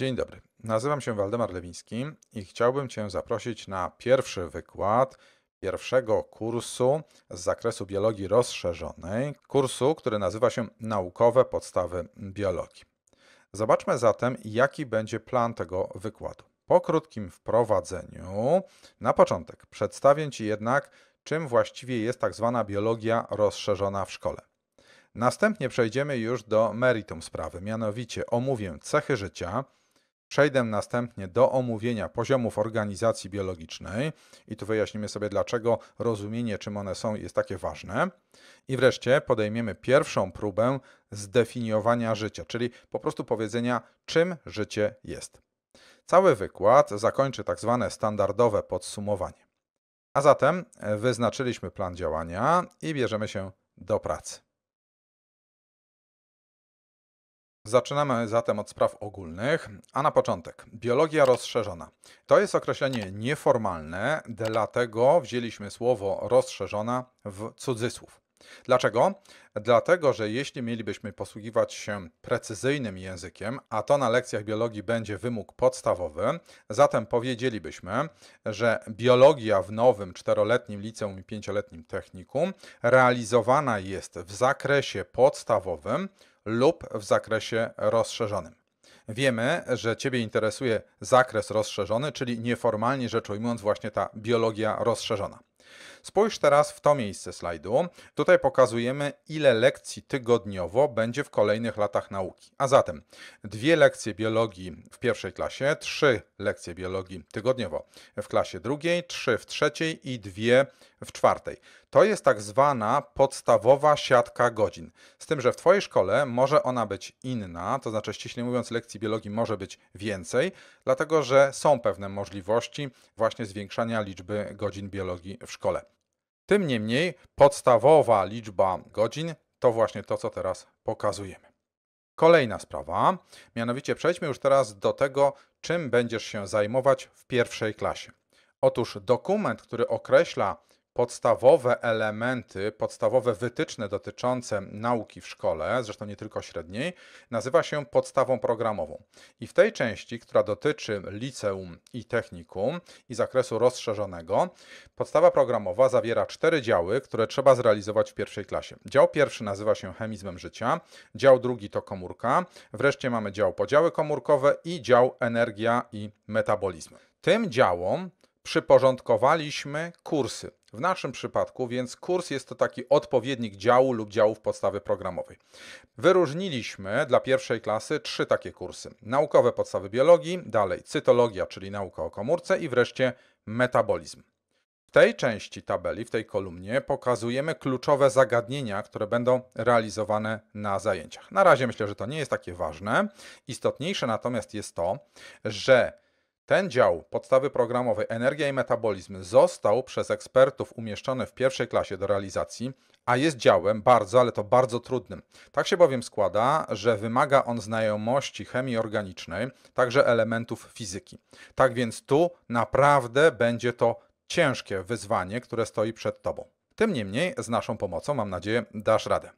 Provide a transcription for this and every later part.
Dzień dobry, nazywam się Waldemar Lewiński i chciałbym Cię zaprosić na pierwszy wykład pierwszego kursu z zakresu biologii rozszerzonej, kursu, który nazywa się Naukowe podstawy biologii. Zobaczmy zatem, jaki będzie plan tego wykładu. Po krótkim wprowadzeniu, na początek przedstawię Ci jednak, czym właściwie jest tak zwana biologia rozszerzona w szkole. Następnie przejdziemy już do meritum sprawy, mianowicie omówię cechy życia, Przejdę następnie do omówienia poziomów organizacji biologicznej i tu wyjaśnimy sobie, dlaczego rozumienie, czym one są, jest takie ważne. I wreszcie podejmiemy pierwszą próbę zdefiniowania życia, czyli po prostu powiedzenia, czym życie jest. Cały wykład zakończy tak zwane standardowe podsumowanie. A zatem e, wyznaczyliśmy plan działania i bierzemy się do pracy. Zaczynamy zatem od spraw ogólnych, a na początek biologia rozszerzona. To jest określenie nieformalne, dlatego wzięliśmy słowo rozszerzona w cudzysłów. Dlaczego? Dlatego, że jeśli mielibyśmy posługiwać się precyzyjnym językiem, a to na lekcjach biologii będzie wymóg podstawowy, zatem powiedzielibyśmy, że biologia w nowym czteroletnim liceum i pięcioletnim technikum realizowana jest w zakresie podstawowym lub w zakresie rozszerzonym. Wiemy, że Ciebie interesuje zakres rozszerzony, czyli nieformalnie rzecz ujmując, właśnie ta biologia rozszerzona. Spójrz teraz w to miejsce slajdu. Tutaj pokazujemy, ile lekcji tygodniowo będzie w kolejnych latach nauki. A zatem dwie lekcje biologii w pierwszej klasie, trzy lekcje biologii tygodniowo w klasie drugiej, trzy w trzeciej i dwie w czwartej. To jest tak zwana podstawowa siatka godzin. Z tym, że w Twojej szkole może ona być inna, to znaczy ściśle mówiąc, lekcji biologii może być więcej, dlatego że są pewne możliwości właśnie zwiększania liczby godzin biologii w szkole. Tym niemniej podstawowa liczba godzin to właśnie to, co teraz pokazujemy. Kolejna sprawa, mianowicie przejdźmy już teraz do tego, czym będziesz się zajmować w pierwszej klasie. Otóż dokument, który określa podstawowe elementy, podstawowe wytyczne dotyczące nauki w szkole, zresztą nie tylko średniej, nazywa się podstawą programową. I w tej części, która dotyczy liceum i technikum i zakresu rozszerzonego, podstawa programowa zawiera cztery działy, które trzeba zrealizować w pierwszej klasie. Dział pierwszy nazywa się chemizmem życia, dział drugi to komórka, wreszcie mamy dział podziały komórkowe i dział energia i metabolizm. Tym działom przyporządkowaliśmy kursy. W naszym przypadku więc kurs jest to taki odpowiednik działu lub działów podstawy programowej. Wyróżniliśmy dla pierwszej klasy trzy takie kursy. Naukowe podstawy biologii, dalej cytologia, czyli nauka o komórce i wreszcie metabolizm. W tej części tabeli, w tej kolumnie pokazujemy kluczowe zagadnienia, które będą realizowane na zajęciach. Na razie myślę, że to nie jest takie ważne. Istotniejsze natomiast jest to, że ten dział podstawy programowej Energia i metabolizm został przez ekspertów umieszczony w pierwszej klasie do realizacji, a jest działem bardzo, ale to bardzo trudnym. Tak się bowiem składa, że wymaga on znajomości chemii organicznej, także elementów fizyki. Tak więc tu naprawdę będzie to ciężkie wyzwanie, które stoi przed Tobą. Tym niemniej z naszą pomocą, mam nadzieję, dasz radę.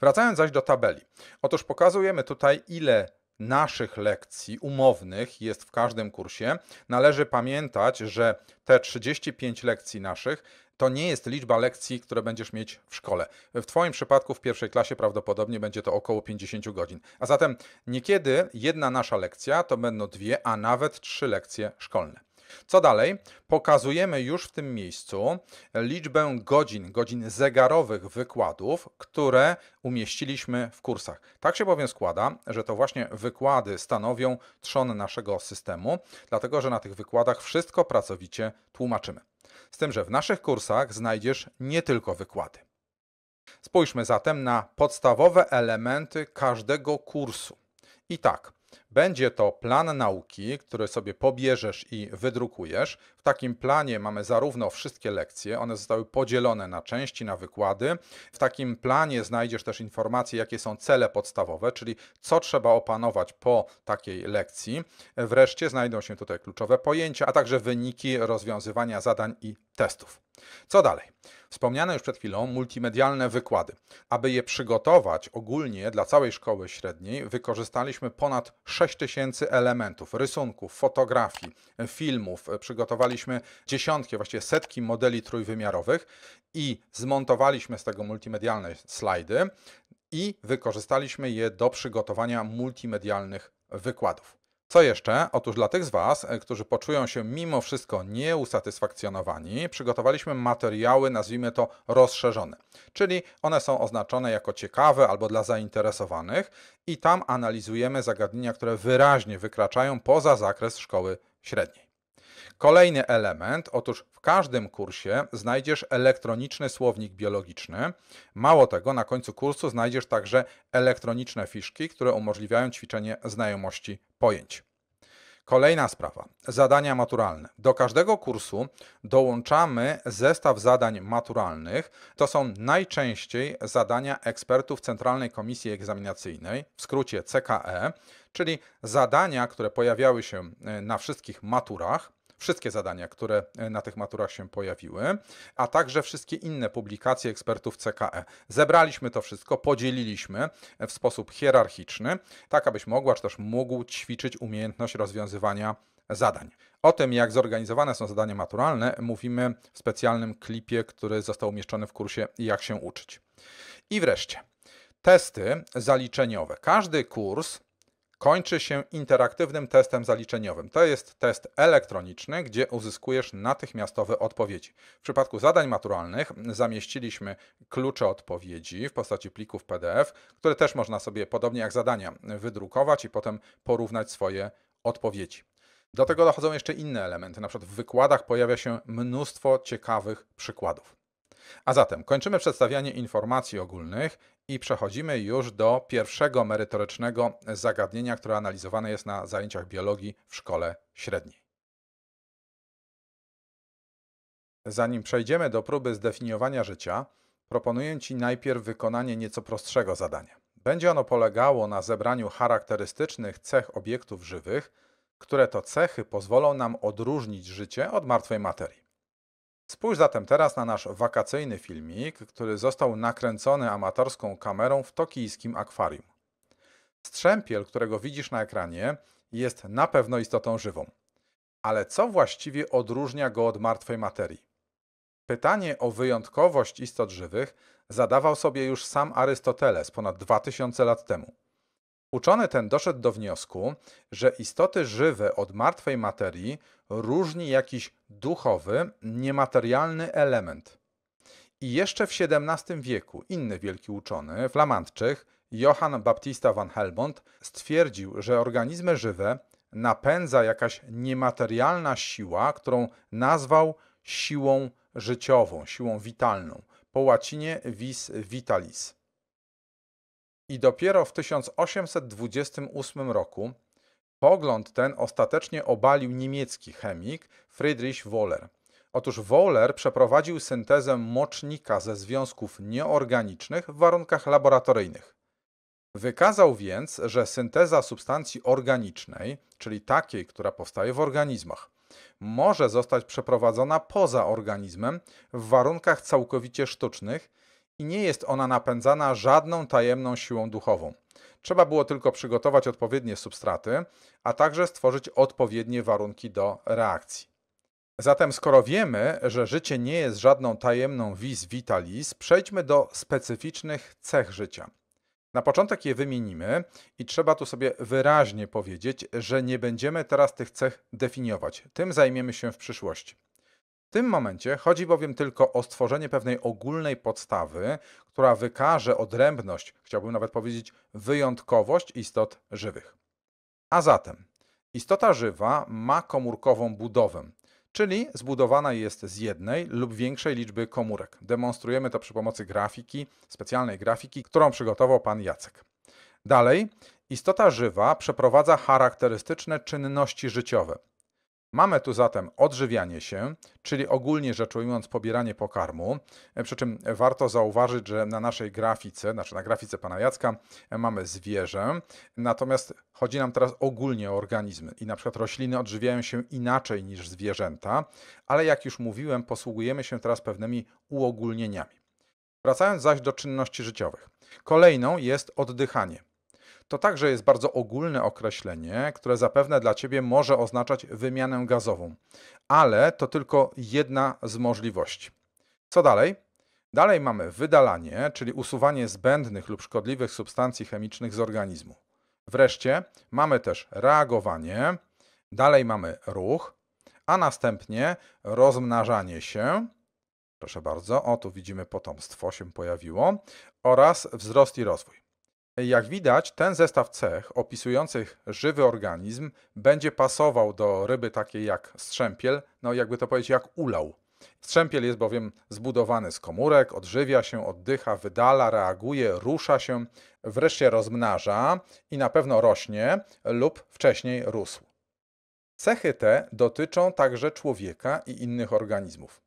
Wracając zaś do tabeli. Otóż pokazujemy tutaj, ile naszych lekcji umownych jest w każdym kursie, należy pamiętać, że te 35 lekcji naszych to nie jest liczba lekcji, które będziesz mieć w szkole. W Twoim przypadku w pierwszej klasie prawdopodobnie będzie to około 50 godzin. A zatem niekiedy jedna nasza lekcja to będą dwie, a nawet trzy lekcje szkolne. Co dalej? Pokazujemy już w tym miejscu liczbę godzin, godzin zegarowych wykładów, które umieściliśmy w kursach. Tak się bowiem składa, że to właśnie wykłady stanowią trzon naszego systemu, dlatego że na tych wykładach wszystko pracowicie tłumaczymy. Z tym, że w naszych kursach znajdziesz nie tylko wykłady. Spójrzmy zatem na podstawowe elementy każdego kursu. I tak, będzie to plan nauki, który sobie pobierzesz i wydrukujesz. W takim planie mamy zarówno wszystkie lekcje, one zostały podzielone na części, na wykłady. W takim planie znajdziesz też informacje, jakie są cele podstawowe, czyli co trzeba opanować po takiej lekcji. Wreszcie znajdą się tutaj kluczowe pojęcia, a także wyniki rozwiązywania zadań i testów. Co dalej? Wspomniane już przed chwilą multimedialne wykłady. Aby je przygotować ogólnie dla całej szkoły średniej, wykorzystaliśmy ponad 6000 elementów, rysunków, fotografii, filmów. Przygotowaliśmy dziesiątki, właściwie setki modeli trójwymiarowych i zmontowaliśmy z tego multimedialne slajdy i wykorzystaliśmy je do przygotowania multimedialnych wykładów. Co jeszcze? Otóż dla tych z Was, e, którzy poczują się mimo wszystko nieusatysfakcjonowani, przygotowaliśmy materiały, nazwijmy to rozszerzone, czyli one są oznaczone jako ciekawe albo dla zainteresowanych i tam analizujemy zagadnienia, które wyraźnie wykraczają poza zakres szkoły średniej. Kolejny element, otóż w każdym kursie znajdziesz elektroniczny słownik biologiczny. Mało tego, na końcu kursu znajdziesz także elektroniczne fiszki, które umożliwiają ćwiczenie znajomości pojęć. Kolejna sprawa. Zadania maturalne. Do każdego kursu dołączamy zestaw zadań maturalnych. To są najczęściej zadania ekspertów Centralnej Komisji Egzaminacyjnej, w skrócie CKE, czyli zadania, które pojawiały się e, na wszystkich maturach wszystkie zadania, które e, na tych maturach się pojawiły, a także wszystkie inne publikacje ekspertów CKE. Zebraliśmy to wszystko, podzieliliśmy e, w sposób hierarchiczny, tak abyś mogła czy też mógł ćwiczyć umiejętność rozwiązywania zadań. O tym, jak zorganizowane są zadania maturalne, mówimy w specjalnym klipie, który został umieszczony w kursie Jak się uczyć. I wreszcie testy zaliczeniowe. Każdy kurs kończy się interaktywnym testem zaliczeniowym. To jest test elektroniczny, gdzie uzyskujesz natychmiastowe odpowiedzi. W przypadku zadań maturalnych zamieściliśmy klucze odpowiedzi w postaci plików PDF, które też można sobie, podobnie jak zadania, wydrukować i potem porównać swoje odpowiedzi. Do tego dochodzą jeszcze inne elementy. Na przykład w wykładach pojawia się mnóstwo ciekawych przykładów. A zatem kończymy przedstawianie informacji ogólnych i przechodzimy już do pierwszego merytorycznego zagadnienia, które analizowane jest na zajęciach biologii w szkole średniej. Zanim przejdziemy do próby zdefiniowania życia, proponuję Ci najpierw wykonanie nieco prostszego zadania. Będzie ono polegało na zebraniu charakterystycznych cech obiektów żywych, które to cechy pozwolą nam odróżnić życie od martwej materii. Spójrz zatem teraz na nasz wakacyjny filmik, który został nakręcony amatorską kamerą w tokijskim akwarium. Strzępiel, którego widzisz na ekranie, jest na pewno istotą żywą. Ale co właściwie odróżnia go od martwej materii? Pytanie o wyjątkowość istot żywych zadawał sobie już sam Arystoteles ponad 2000 lat temu. Uczony ten doszedł do wniosku, że istoty żywe od martwej materii różni jakiś duchowy, niematerialny element. I jeszcze w XVII wieku inny wielki uczony, flamandczyk, Johann Baptista van Helmont, stwierdził, że organizmy żywe napędza jakaś niematerialna siła, którą nazwał siłą życiową, siłą witalną, po łacinie vis vitalis. I dopiero w 1828 roku pogląd ten ostatecznie obalił niemiecki chemik Friedrich Wohler. Otóż Wohler przeprowadził syntezę mocznika ze związków nieorganicznych w warunkach laboratoryjnych. Wykazał więc, że synteza substancji organicznej, czyli takiej, która powstaje w organizmach, może zostać przeprowadzona poza organizmem w warunkach całkowicie sztucznych i nie jest ona napędzana żadną tajemną siłą duchową. Trzeba było tylko przygotować odpowiednie substraty, a także stworzyć odpowiednie warunki do reakcji. Zatem, skoro wiemy, że życie nie jest żadną tajemną vis vitalis, przejdźmy do specyficznych cech życia. Na początek je wymienimy i trzeba tu sobie wyraźnie powiedzieć, że nie będziemy teraz tych cech definiować. Tym zajmiemy się w przyszłości. W tym momencie chodzi bowiem tylko o stworzenie pewnej ogólnej podstawy, która wykaże odrębność, chciałbym nawet powiedzieć wyjątkowość istot żywych. A zatem, istota żywa ma komórkową budowę, czyli zbudowana jest z jednej lub większej liczby komórek. Demonstrujemy to przy pomocy grafiki, specjalnej grafiki, którą przygotował pan Jacek. Dalej, istota żywa przeprowadza charakterystyczne czynności życiowe. Mamy tu zatem odżywianie się, czyli ogólnie rzecz ujmując pobieranie pokarmu, e, przy czym warto zauważyć, że na naszej grafice, znaczy na grafice pana Jacka e, mamy zwierzę, natomiast chodzi nam teraz ogólnie o organizmy i na przykład rośliny odżywiają się inaczej niż zwierzęta, ale jak już mówiłem, posługujemy się teraz pewnymi uogólnieniami. Wracając zaś do czynności życiowych. Kolejną jest oddychanie. To także jest bardzo ogólne określenie, które zapewne dla Ciebie może oznaczać wymianę gazową, ale to tylko jedna z możliwości. Co dalej? Dalej mamy wydalanie, czyli usuwanie zbędnych lub szkodliwych substancji chemicznych z organizmu. Wreszcie mamy też reagowanie, dalej mamy ruch, a następnie rozmnażanie się. Proszę bardzo, o tu widzimy potomstwo się pojawiło oraz wzrost i rozwój. Jak widać, ten zestaw cech opisujących żywy organizm będzie pasował do ryby takiej jak strzępiel, no jakby to powiedzieć, jak ulał. Strzępiel jest bowiem zbudowany z komórek, odżywia się, oddycha, wydala, reaguje, rusza się, wreszcie rozmnaża i na pewno rośnie lub wcześniej rósł. Cechy te dotyczą także człowieka i innych organizmów.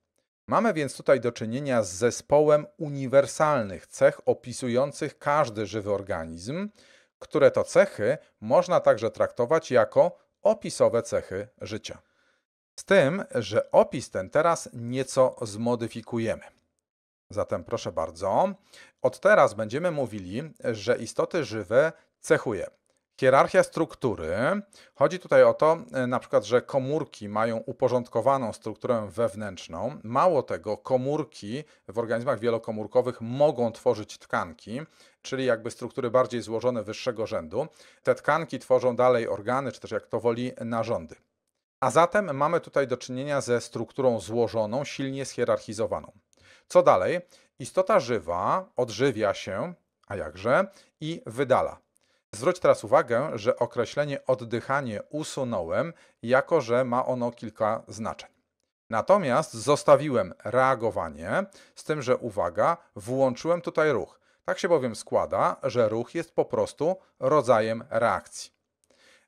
Mamy więc tutaj do czynienia z zespołem uniwersalnych cech opisujących każdy żywy organizm, które to cechy można także traktować jako opisowe cechy życia. Z tym, że opis ten teraz nieco zmodyfikujemy. Zatem proszę bardzo, od teraz będziemy mówili, że istoty żywe cechuje Hierarchia struktury. Chodzi tutaj o to, e, na przykład, że komórki mają uporządkowaną strukturę wewnętrzną. Mało tego, komórki w organizmach wielokomórkowych mogą tworzyć tkanki, czyli jakby struktury bardziej złożone wyższego rzędu. Te tkanki tworzą dalej organy, czy też jak to woli, narządy. A zatem mamy tutaj do czynienia ze strukturą złożoną, silnie schierarchizowaną. Co dalej? Istota żywa odżywia się, a jakże, i wydala. Zwróć teraz uwagę, że określenie oddychanie usunąłem, jako że ma ono kilka znaczeń. Natomiast zostawiłem reagowanie, z tym, że uwaga, włączyłem tutaj ruch. Tak się bowiem składa, że ruch jest po prostu rodzajem reakcji.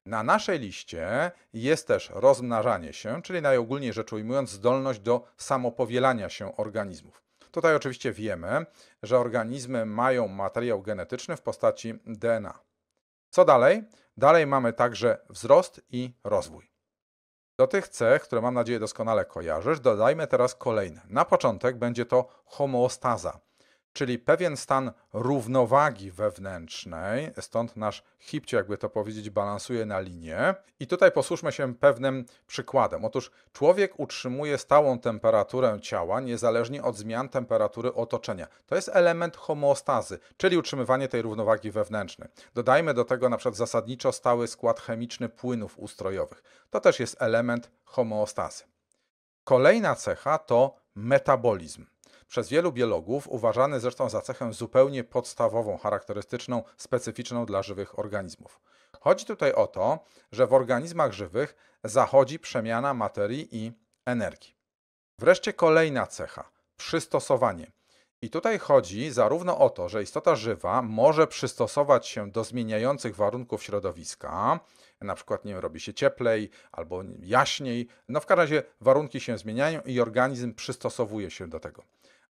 Na naszej liście jest też rozmnażanie się, czyli najogólniej rzecz ujmując, zdolność do samopowielania się organizmów. Tutaj oczywiście wiemy, że organizmy mają materiał genetyczny w postaci DNA. Co dalej? Dalej mamy także wzrost i rozwój. Do tych cech, które mam nadzieję doskonale kojarzysz, dodajmy teraz kolejne. Na początek będzie to homeostaza czyli pewien stan równowagi wewnętrznej, stąd nasz hipcio, jakby to powiedzieć, balansuje na linię. I tutaj posłuszmy się pewnym przykładem. Otóż człowiek utrzymuje stałą temperaturę ciała niezależnie od zmian temperatury otoczenia. To jest element homeostazy, czyli utrzymywanie tej równowagi wewnętrznej. Dodajmy do tego na przykład zasadniczo stały skład chemiczny płynów ustrojowych. To też jest element homeostazy. Kolejna cecha to metabolizm. Przez wielu biologów uważany zresztą za cechę zupełnie podstawową, charakterystyczną, specyficzną dla żywych organizmów. Chodzi tutaj o to, że w organizmach żywych zachodzi przemiana materii i energii. Wreszcie kolejna cecha przystosowanie. I tutaj chodzi zarówno o to, że istota żywa może przystosować się do zmieniających warunków środowiska, na przykład nie wiem, robi się cieplej albo jaśniej, no w każdym razie warunki się zmieniają i organizm przystosowuje się do tego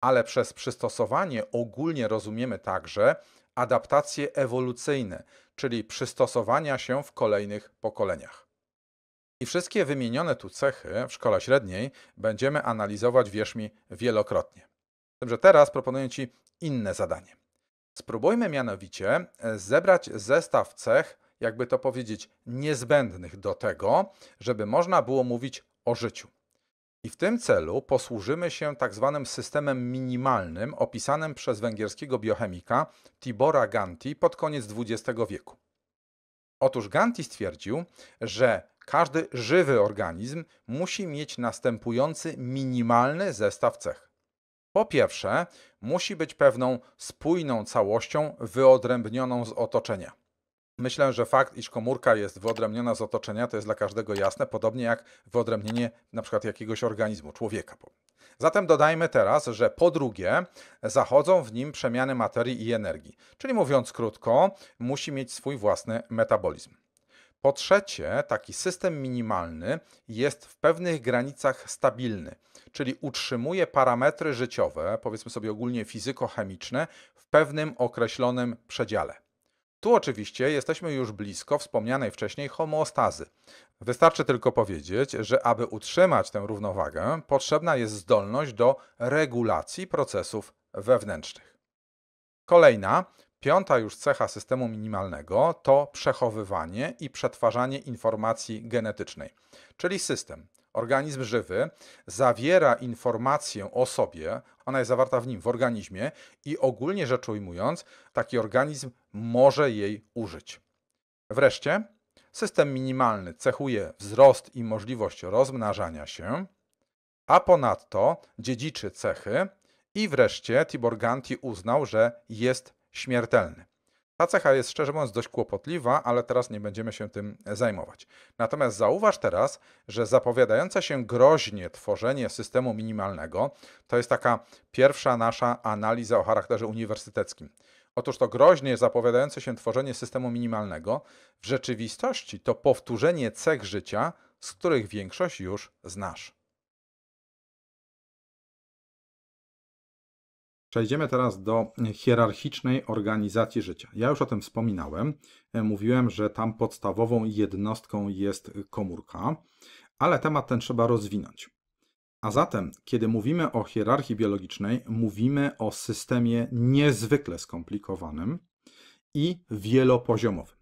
ale przez przystosowanie ogólnie rozumiemy także adaptacje ewolucyjne, czyli przystosowania się w kolejnych pokoleniach. I wszystkie wymienione tu cechy w szkole średniej będziemy analizować, wierz mi, wielokrotnie. Tym że teraz proponuję Ci inne zadanie. Spróbujmy mianowicie e, zebrać zestaw cech, jakby to powiedzieć, niezbędnych do tego, żeby można było mówić o życiu. I w tym celu posłużymy się tak zwanym systemem minimalnym opisanym przez węgierskiego biochemika Tibora Ganti pod koniec XX wieku. Otóż Ganti stwierdził, że każdy żywy organizm musi mieć następujący minimalny zestaw cech. Po pierwsze, musi być pewną spójną całością wyodrębnioną z otoczenia. Myślę, że fakt, iż komórka jest wyodrębniona z otoczenia, to jest dla każdego jasne, podobnie jak wyodrębnienie na przykład jakiegoś organizmu, człowieka. Zatem dodajmy teraz, że po drugie zachodzą w nim przemiany materii i energii, czyli mówiąc krótko, musi mieć swój własny metabolizm. Po trzecie, taki system minimalny jest w pewnych granicach stabilny, czyli utrzymuje parametry życiowe, powiedzmy sobie ogólnie fizyko-chemiczne, w pewnym określonym przedziale. Tu oczywiście jesteśmy już blisko wspomnianej wcześniej homeostazy. Wystarczy tylko powiedzieć, że aby utrzymać tę równowagę, potrzebna jest zdolność do regulacji procesów wewnętrznych. Kolejna, piąta już cecha systemu minimalnego to przechowywanie i przetwarzanie informacji genetycznej, czyli system Organizm żywy zawiera informację o sobie, ona jest zawarta w nim, w organizmie, i ogólnie rzecz ujmując, taki organizm może jej użyć. Wreszcie, system minimalny cechuje wzrost i możliwość rozmnażania się, a ponadto dziedziczy cechy, i wreszcie Tibor Ganti uznał, że jest śmiertelny. Ta cecha jest szczerze mówiąc dość kłopotliwa, ale teraz nie będziemy się tym zajmować. Natomiast zauważ teraz, że zapowiadające się groźnie tworzenie systemu minimalnego to jest taka pierwsza nasza analiza o charakterze uniwersyteckim. Otóż to groźnie zapowiadające się tworzenie systemu minimalnego w rzeczywistości to powtórzenie cech życia, z których większość już znasz. Przejdziemy teraz do hierarchicznej organizacji życia. Ja już o tym wspominałem. E, mówiłem, że tam podstawową jednostką jest komórka, ale temat ten trzeba rozwinąć. A zatem, kiedy mówimy o hierarchii biologicznej, mówimy o systemie niezwykle skomplikowanym i wielopoziomowym.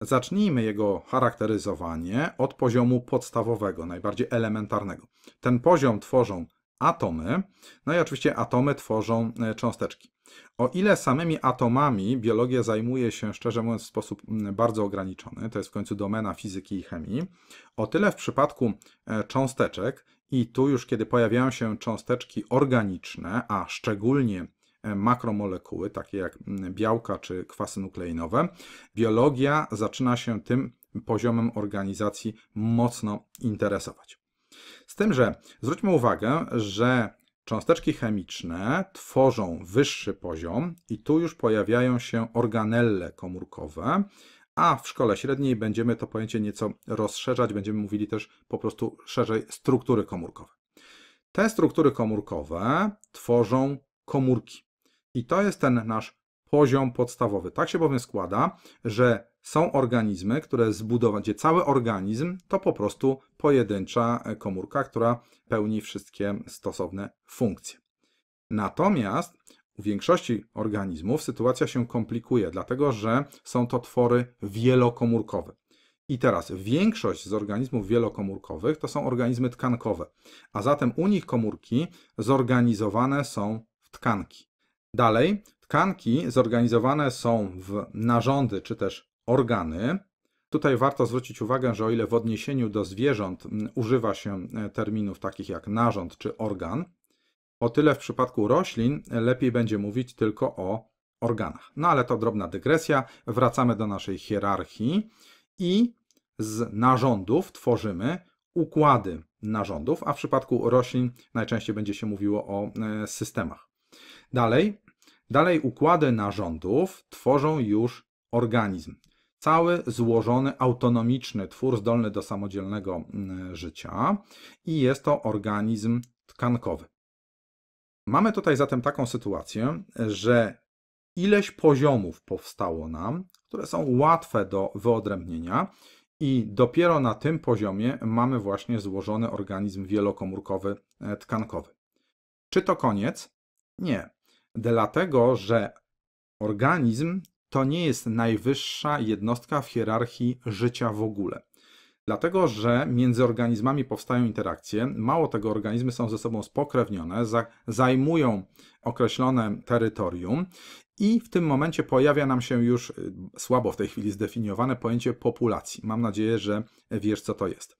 Zacznijmy jego charakteryzowanie od poziomu podstawowego, najbardziej elementarnego. Ten poziom tworzą atomy. No i oczywiście atomy tworzą e, cząsteczki. O ile samymi atomami biologia zajmuje się, szczerze mówiąc, w sposób bardzo ograniczony, to jest w końcu domena fizyki i chemii, o tyle w przypadku e, cząsteczek, i tu już kiedy pojawiają się cząsteczki organiczne, a szczególnie e, makromolekuły, takie jak białka czy kwasy nukleinowe, biologia zaczyna się tym poziomem organizacji mocno interesować. Z tym, że zwróćmy uwagę, że cząsteczki chemiczne tworzą wyższy poziom i tu już pojawiają się organelle komórkowe, a w szkole średniej będziemy to pojęcie nieco rozszerzać, będziemy mówili też po prostu szerzej struktury komórkowe. Te struktury komórkowe tworzą komórki. I to jest ten nasz poziom podstawowy. Tak się bowiem składa, że są organizmy, które zbudowane, gdzie cały organizm to po prostu pojedyncza e, komórka, która pełni wszystkie stosowne funkcje. Natomiast u większości organizmów sytuacja się komplikuje, dlatego że są to twory wielokomórkowe. I teraz większość z organizmów wielokomórkowych to są organizmy tkankowe, a zatem u nich komórki zorganizowane są w tkanki. Dalej Tkanki zorganizowane są w narządy czy też organy. Tutaj warto zwrócić uwagę, że o ile w odniesieniu do zwierząt mm, używa się e, terminów takich jak narząd czy organ, o tyle w przypadku roślin lepiej będzie mówić tylko o organach. No ale to drobna dygresja. Wracamy do naszej hierarchii i z narządów tworzymy układy narządów, a w przypadku roślin najczęściej będzie się mówiło o e, systemach. Dalej, Dalej układy narządów tworzą już organizm. Cały złożony, autonomiczny twór zdolny do samodzielnego mm, życia i jest to organizm tkankowy. Mamy tutaj zatem taką sytuację, że ileś poziomów powstało nam, które są łatwe do wyodrębnienia, i dopiero na tym poziomie mamy właśnie złożony organizm wielokomórkowy e, tkankowy. Czy to koniec? Nie dlatego że organizm to nie jest najwyższa jednostka w hierarchii życia w ogóle. Dlatego, że między organizmami powstają interakcje, mało tego, organizmy są ze sobą spokrewnione, zajmują określone terytorium i w tym momencie pojawia nam się już y, słabo w tej chwili zdefiniowane pojęcie populacji. Mam nadzieję, że wiesz, co to jest.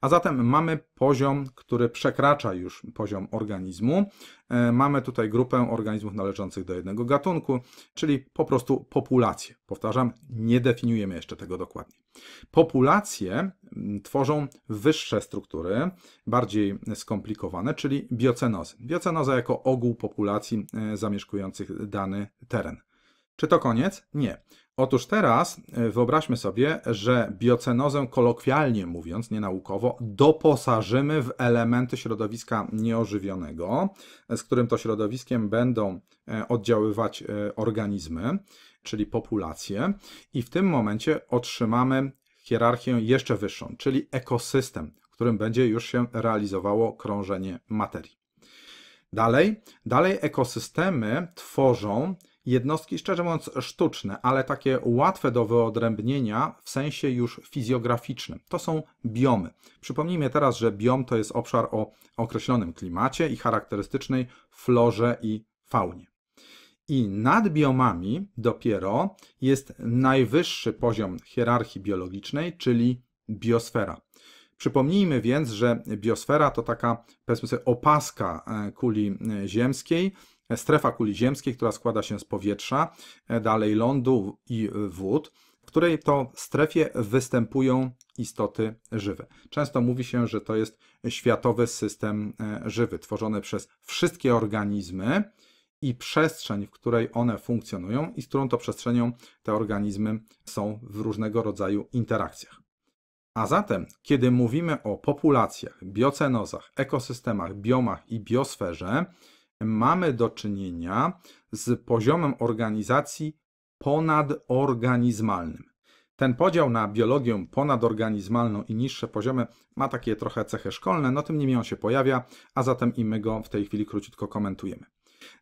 A zatem mamy poziom, który przekracza już poziom organizmu. E, mamy tutaj grupę organizmów należących do jednego gatunku, czyli po prostu populację. Powtarzam, nie definiujemy jeszcze tego dokładnie. Populacje tworzą wyższe struktury, bardziej skomplikowane, czyli biocenozy. Biocenoza jako ogół populacji e, zamieszkujących dany teren. Czy to koniec? Nie. Otóż teraz e, wyobraźmy sobie, że biocenozę kolokwialnie mówiąc, nienaukowo, doposażymy w elementy środowiska nieożywionego, e, z którym to środowiskiem będą e, oddziaływać organizmy, czyli populacje, i w tym momencie otrzymamy hierarchię jeszcze wyższą, czyli ekosystem, w którym będzie już się realizowało krążenie materii. Dalej, dalej ekosystemy tworzą Jednostki, szczerze mówiąc, sztuczne, ale takie łatwe do wyodrębnienia w sensie już fizjograficznym. To są biomy. Przypomnijmy teraz, że biom to jest obszar o określonym klimacie i charakterystycznej florze i faunie. I nad biomami dopiero jest najwyższy poziom hierarchii biologicznej, czyli biosfera. Przypomnijmy więc, że biosfera to taka, powiedzmy sobie, opaska e, kuli e, ziemskiej, strefa kuli ziemskiej, która składa się z powietrza, e, dalej lądu i wód, w której to strefie występują istoty żywe. Często mówi się, że to jest światowy system e, żywy, tworzony przez wszystkie organizmy i przestrzeń, w której one funkcjonują i z którą to przestrzenią te organizmy są w różnego rodzaju interakcjach. A zatem, kiedy mówimy o populacjach, biocenozach, ekosystemach, biomach i biosferze, mamy do czynienia z poziomem organizacji ponadorganizmalnym. Ten podział na biologię ponadorganizmalną i niższe poziomy ma takie trochę cechy szkolne, no tym niemniej on się pojawia, a zatem i my go w tej chwili króciutko komentujemy.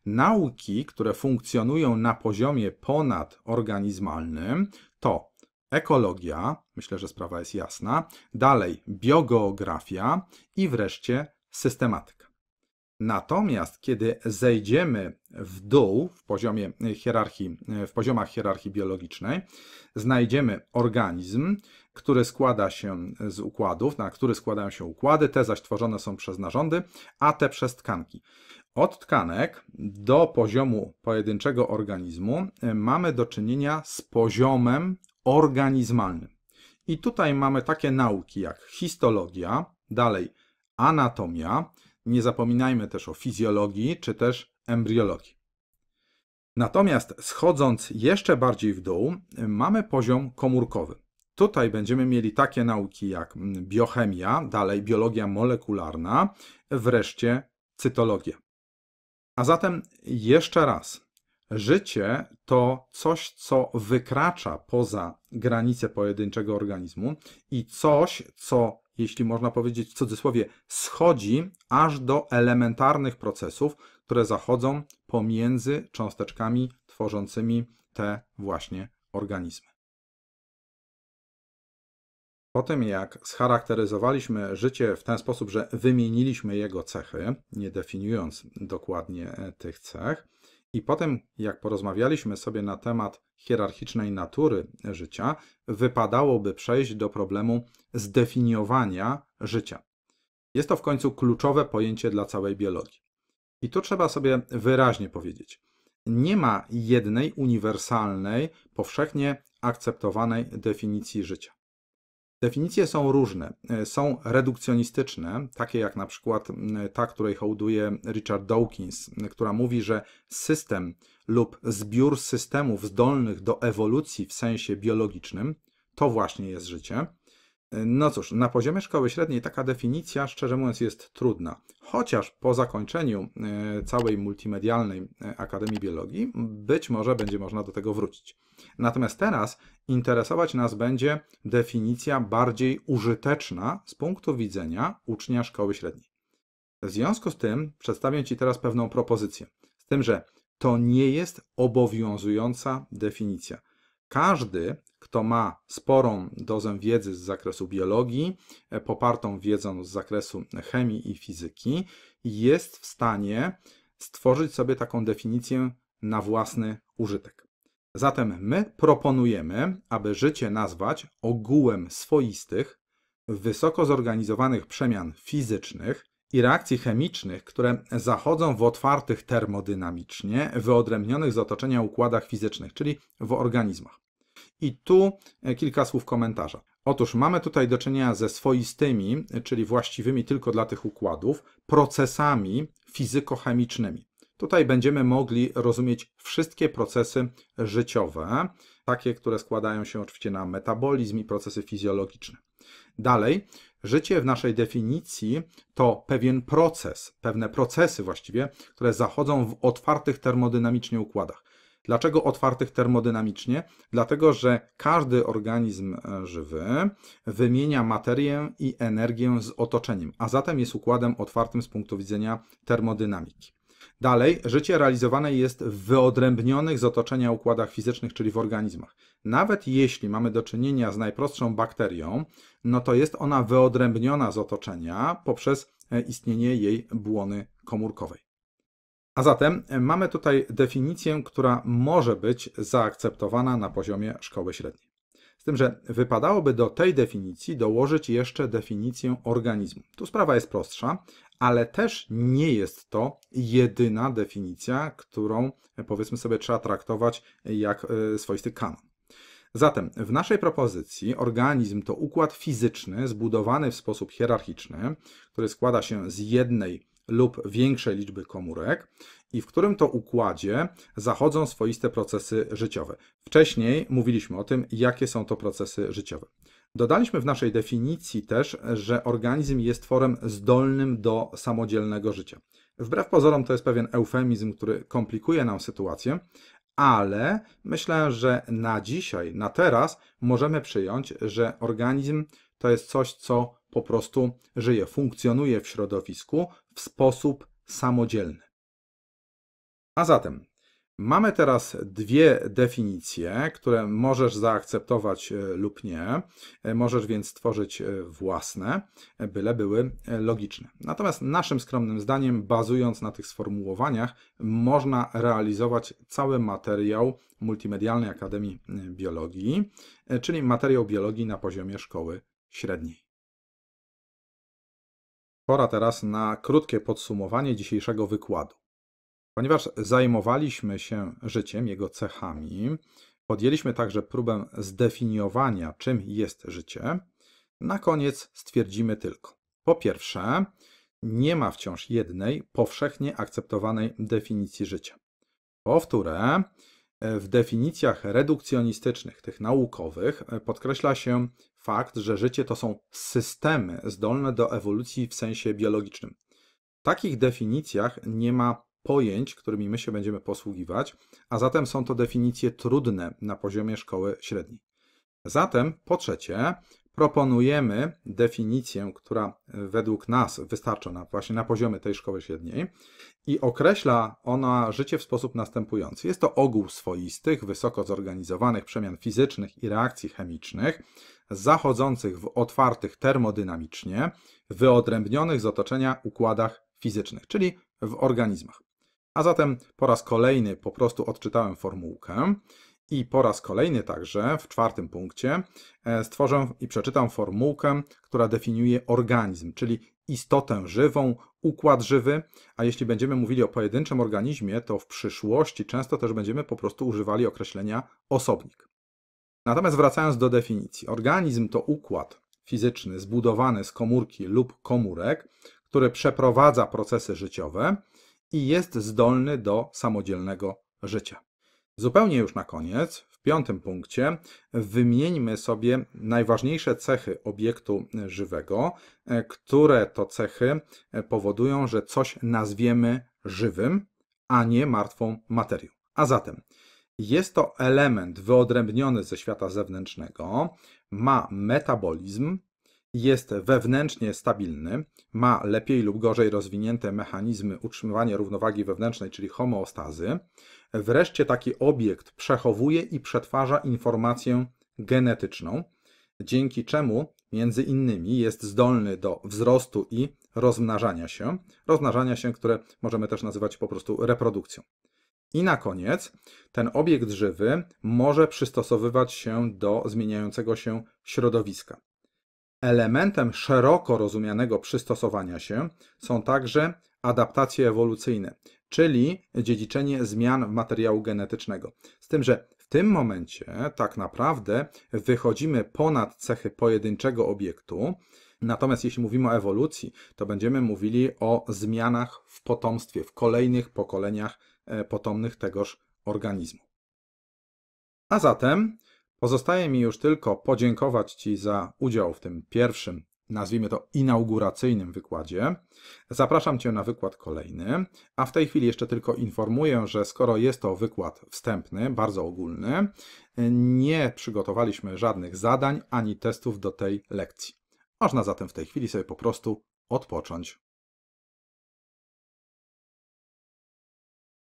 Nauki, które funkcjonują na poziomie ponadorganizmalnym to ekologia, myślę, że sprawa jest jasna, dalej biogeografia i wreszcie systematyka. Natomiast kiedy zejdziemy w dół w poziomie e, hierarchii, e, w poziomach hierarchii biologicznej, znajdziemy organizm, który składa się z układów, na który składają się układy, te zaś tworzone są przez narządy, a te przez tkanki. Od tkanek do poziomu pojedynczego organizmu e, mamy do czynienia z poziomem organizmalnym. I tutaj mamy takie nauki jak histologia, dalej anatomia, nie zapominajmy też o fizjologii czy też embriologii. Natomiast schodząc jeszcze bardziej w dół, mamy poziom komórkowy. Tutaj będziemy mieli takie nauki jak biochemia, dalej biologia molekularna, wreszcie cytologia. A zatem jeszcze raz, życie to coś, co wykracza poza granice pojedynczego organizmu i coś, co jeśli można powiedzieć w cudzysłowie, schodzi aż do elementarnych procesów, które zachodzą pomiędzy cząsteczkami tworzącymi te właśnie organizmy. Po tym, jak scharakteryzowaliśmy życie w ten sposób, że wymieniliśmy jego cechy, nie definiując dokładnie e, tych cech, i potem, jak porozmawialiśmy sobie na temat hierarchicznej natury życia, wypadałoby przejść do problemu zdefiniowania życia. Jest to w końcu kluczowe pojęcie dla całej biologii. I tu trzeba sobie wyraźnie powiedzieć: nie ma jednej uniwersalnej, powszechnie akceptowanej definicji życia. Definicje są różne. E, są redukcjonistyczne, takie jak na przykład ta, której hołduje Richard Dawkins, która mówi, że system lub zbiór systemów zdolnych do ewolucji w sensie biologicznym to właśnie jest życie. E, no cóż, na poziomie szkoły średniej taka definicja, szczerze mówiąc, jest trudna chociaż po zakończeniu e, całej multimedialnej e, Akademii Biologii być może będzie można do tego wrócić. Natomiast teraz interesować nas będzie definicja bardziej użyteczna z punktu widzenia ucznia szkoły średniej. W związku z tym przedstawię Ci teraz pewną propozycję, z tym, że to nie jest obowiązująca definicja. Każdy, kto ma sporą dozę wiedzy z zakresu biologii, e, popartą wiedzą z zakresu chemii i fizyki, jest w stanie stworzyć sobie taką definicję na własny użytek. Zatem my proponujemy, aby życie nazwać ogółem swoistych, wysoko zorganizowanych przemian fizycznych, i reakcji chemicznych, które zachodzą w otwartych termodynamicznie, wyodrębnionych z otoczenia układach fizycznych, czyli w organizmach. I tu e, kilka słów komentarza. Otóż mamy tutaj do czynienia ze swoistymi, czyli właściwymi tylko dla tych układów, procesami fizykochemicznymi. Tutaj będziemy mogli rozumieć wszystkie procesy życiowe, takie, które składają się oczywiście na metabolizm i procesy fizjologiczne. Dalej, Życie w naszej definicji to pewien proces, pewne procesy właściwie, które zachodzą w otwartych termodynamicznie układach. Dlaczego otwartych termodynamicznie? Dlatego, że każdy organizm e, żywy wymienia materię i energię z otoczeniem, a zatem jest układem otwartym z punktu widzenia termodynamiki. Dalej, życie realizowane jest w wyodrębnionych z otoczenia układach fizycznych, czyli w organizmach. Nawet jeśli mamy do czynienia z najprostszą bakterią, no to jest ona wyodrębniona z otoczenia poprzez e, istnienie jej błony komórkowej. A zatem e, mamy tutaj definicję, która może być zaakceptowana na poziomie szkoły średniej tym, że wypadałoby do tej definicji dołożyć jeszcze definicję organizmu. Tu sprawa jest prostsza, ale też nie jest to jedyna definicja, którą powiedzmy sobie trzeba traktować jak e, swoisty kanon. Zatem w naszej propozycji organizm to układ fizyczny zbudowany w sposób hierarchiczny, który składa się z jednej lub większej liczby komórek, i w którym to układzie zachodzą swoiste procesy życiowe. Wcześniej mówiliśmy o tym, jakie są to procesy życiowe. Dodaliśmy w naszej definicji też, że organizm jest tworem zdolnym do samodzielnego życia. Wbrew pozorom to jest pewien eufemizm, który komplikuje nam sytuację, ale myślę, że na dzisiaj, na teraz możemy przyjąć, że organizm to jest coś, co po prostu żyje, funkcjonuje w środowisku w sposób samodzielny. A zatem mamy teraz dwie definicje, które możesz zaakceptować e, lub nie. E, możesz więc tworzyć e, własne, byle były logiczne. Natomiast naszym skromnym zdaniem, bazując na tych sformułowaniach, można realizować cały materiał multimedialnej Akademii Biologii, czyli materiał biologii na poziomie szkoły średniej. Pora teraz na krótkie podsumowanie dzisiejszego wykładu. Ponieważ zajmowaliśmy się życiem, jego cechami, podjęliśmy także próbę zdefiniowania, czym jest życie, na koniec stwierdzimy tylko. Po pierwsze, nie ma wciąż jednej powszechnie akceptowanej definicji życia. Po wtóre, w definicjach redukcjonistycznych, tych naukowych, podkreśla się fakt, że życie to są systemy zdolne do ewolucji w sensie biologicznym. W takich definicjach nie ma pojęć, którymi my się będziemy posługiwać, a zatem są to definicje trudne na poziomie szkoły średniej. Zatem, po trzecie, proponujemy definicję, która według nas wystarcza na, właśnie na poziomie tej szkoły średniej i określa ona życie w sposób następujący. Jest to ogół swoistych, wysoko zorganizowanych przemian fizycznych i reakcji chemicznych, zachodzących w otwartych termodynamicznie, wyodrębnionych z otoczenia układach fizycznych, czyli w organizmach. A zatem po raz kolejny po prostu odczytałem formułkę i po raz kolejny także w czwartym punkcie e, stworzę i przeczytam formułkę, która definiuje organizm, czyli istotę żywą, układ żywy, a jeśli będziemy mówili o pojedynczym organizmie, to w przyszłości często też będziemy po prostu używali określenia osobnik. Natomiast wracając do definicji, organizm to układ fizyczny zbudowany z komórki lub komórek, który przeprowadza procesy życiowe, i jest zdolny do samodzielnego życia. Zupełnie już na koniec, w piątym punkcie, wymieńmy sobie najważniejsze cechy obiektu żywego, które to cechy powodują, że coś nazwiemy żywym, a nie martwą materią. A zatem jest to element wyodrębniony ze świata zewnętrznego, ma metabolizm, jest wewnętrznie stabilny, ma lepiej lub gorzej rozwinięte mechanizmy utrzymywania równowagi wewnętrznej, czyli homeostazy. Wreszcie taki obiekt przechowuje i przetwarza informację genetyczną, dzięki czemu między innymi jest zdolny do wzrostu i rozmnażania się, rozmnażania się, które możemy też nazywać po prostu reprodukcją. I na koniec ten obiekt żywy może przystosowywać się do zmieniającego się środowiska. Elementem szeroko rozumianego przystosowania się są także adaptacje ewolucyjne, czyli dziedziczenie zmian materiału genetycznego. Z tym, że w tym momencie tak naprawdę wychodzimy ponad cechy pojedynczego obiektu, natomiast jeśli mówimy o ewolucji, to będziemy mówili o zmianach w potomstwie, w kolejnych pokoleniach e, potomnych tegoż organizmu. A zatem Pozostaje mi już tylko podziękować Ci za udział w tym pierwszym, nazwijmy to inauguracyjnym wykładzie. Zapraszam Cię na wykład kolejny, a w tej chwili jeszcze tylko informuję, że skoro jest to wykład wstępny, bardzo ogólny, nie przygotowaliśmy żadnych zadań ani testów do tej lekcji. Można zatem w tej chwili sobie po prostu odpocząć.